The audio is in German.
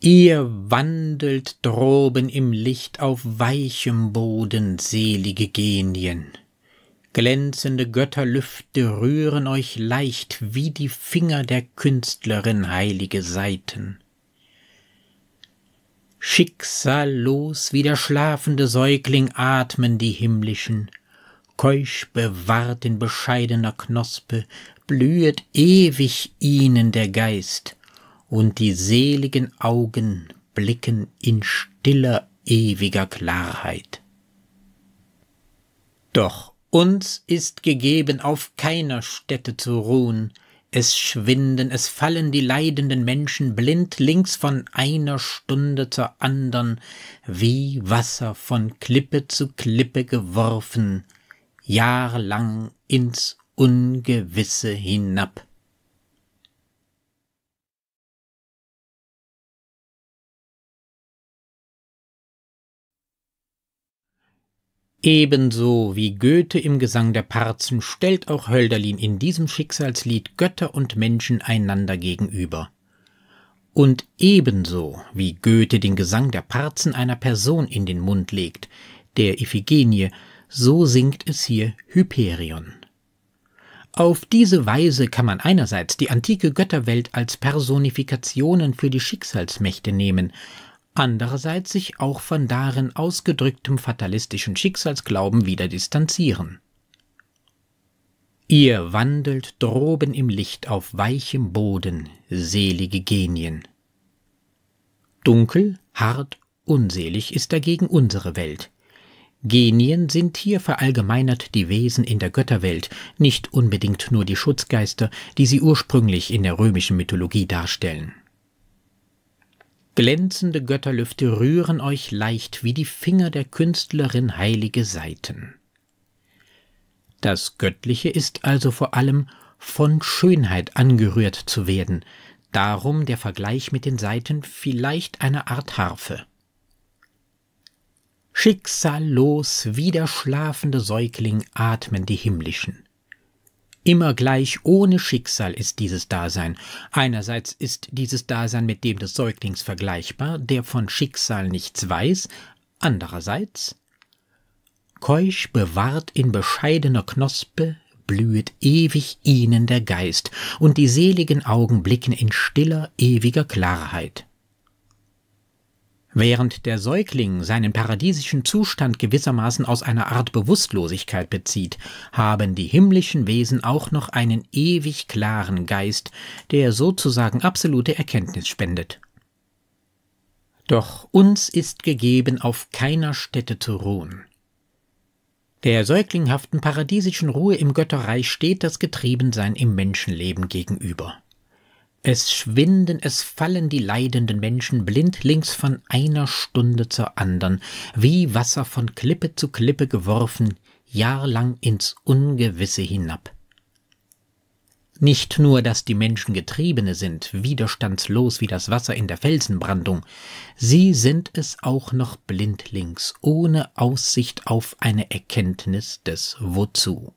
Ihr wandelt droben im Licht auf weichem Boden selige Genien. Glänzende Götterlüfte rühren euch leicht wie die Finger der Künstlerin heilige Seiten. Schicksallos wie der schlafende Säugling atmen die himmlischen, keusch bewahrt in bescheidener Knospe, blühet ewig ihnen der Geist, und die seligen Augen blicken in stiller, ewiger Klarheit. Doch uns ist gegeben, auf keiner Stätte zu ruhen, es schwinden, es fallen die leidenden Menschen blind links von einer Stunde zur andern, wie Wasser von Klippe zu Klippe geworfen, jahrlang ins Ungewisse hinab. Ebenso wie Goethe im Gesang der Parzen stellt auch Hölderlin in diesem Schicksalslied Götter und Menschen einander gegenüber. Und ebenso wie Goethe den Gesang der Parzen einer Person in den Mund legt, der Iphigenie, so singt es hier Hyperion. Auf diese Weise kann man einerseits die antike Götterwelt als Personifikationen für die Schicksalsmächte nehmen, andererseits sich auch von darin ausgedrücktem fatalistischen Schicksalsglauben wieder distanzieren. Ihr wandelt droben im Licht auf weichem Boden, selige Genien. Dunkel, hart, unselig ist dagegen unsere Welt. Genien sind hier verallgemeinert die Wesen in der Götterwelt, nicht unbedingt nur die Schutzgeister, die sie ursprünglich in der römischen Mythologie darstellen. Glänzende Götterlüfte rühren euch leicht wie die Finger der Künstlerin heilige Seiten. Das Göttliche ist also vor allem von Schönheit angerührt zu werden, darum der Vergleich mit den Seiten vielleicht eine Art Harfe. Schicksallos wie der schlafende Säugling atmen die Himmlischen. Immer gleich ohne Schicksal ist dieses Dasein. Einerseits ist dieses Dasein mit dem des Säuglings vergleichbar, der von Schicksal nichts weiß, andererseits Keusch bewahrt in bescheidener Knospe blühet ewig ihnen der Geist, und die seligen Augen blicken in stiller, ewiger Klarheit. Während der Säugling seinen paradiesischen Zustand gewissermaßen aus einer Art Bewusstlosigkeit bezieht, haben die himmlischen Wesen auch noch einen ewig klaren Geist, der sozusagen absolute Erkenntnis spendet. Doch uns ist gegeben, auf keiner Stätte zu ruhen. Der säuglinghaften paradiesischen Ruhe im Götterreich steht das Getriebensein im Menschenleben gegenüber. Es schwinden, es fallen die leidenden Menschen blindlings von einer Stunde zur andern, wie Wasser von Klippe zu Klippe geworfen, jahrlang ins Ungewisse hinab. Nicht nur, dass die Menschen Getriebene sind, widerstandslos wie das Wasser in der Felsenbrandung, sie sind es auch noch blindlings, ohne Aussicht auf eine Erkenntnis des Wozu.